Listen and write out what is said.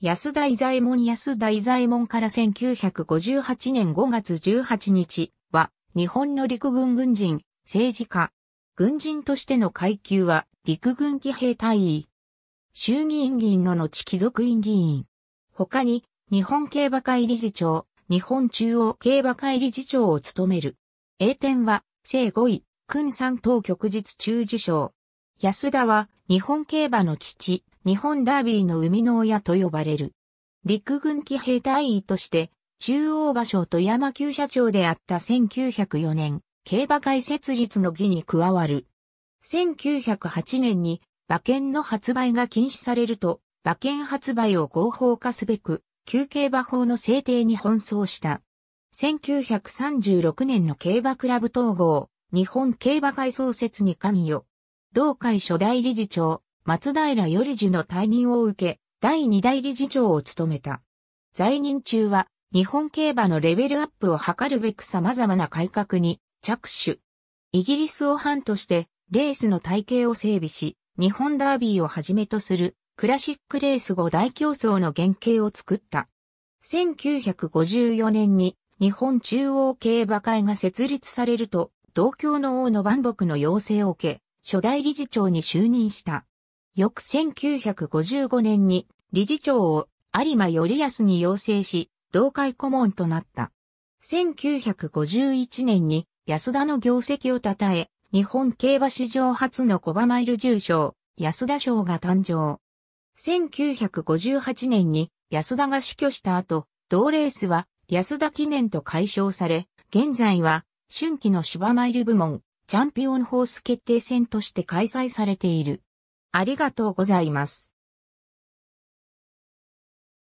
安田伊左衛門安田伊左衛門から1958年5月18日は、日本の陸軍軍人、政治家。軍人としての階級は、陸軍騎兵隊員。衆議院議員の後貴族院議員。他に、日本競馬会理事長、日本中央競馬会理事長を務める。栄典は、正5位、君三等旭日中受賞。安田は、日本競馬の父、日本ダービーの生みの親と呼ばれる。陸軍騎兵隊員として、中央馬所と山級社長であった1904年、競馬会設立の儀に加わる。1908年に馬券の発売が禁止されると、馬券発売を合法化すべく、旧競馬法の制定に奔走した。1936年の競馬クラブ統合、日本競馬会創設に関与。同会初代理事長、松平頼次の退任を受け、第二代理事長を務めた。在任中は、日本競馬のレベルアップを図るべく様々な改革に着手。イギリスを藩として、レースの体系を整備し、日本ダービーをはじめとするクラシックレース後大競争の原型を作った。1954年に日本中央競馬会が設立されると、同郷の王の万木の要請を受け、初代理事長に就任した。翌1955年に理事長を有馬頼康に要請し、同会顧問となった。1951年に安田の業績を称え、日本競馬史上初のコバマイル重賞、安田賞が誕生。1958年に安田が死去した後、同レースは安田記念と解消され、現在は春季の芝マイル部門、チャンピオンホース決定戦として開催されている。ありがとうございます。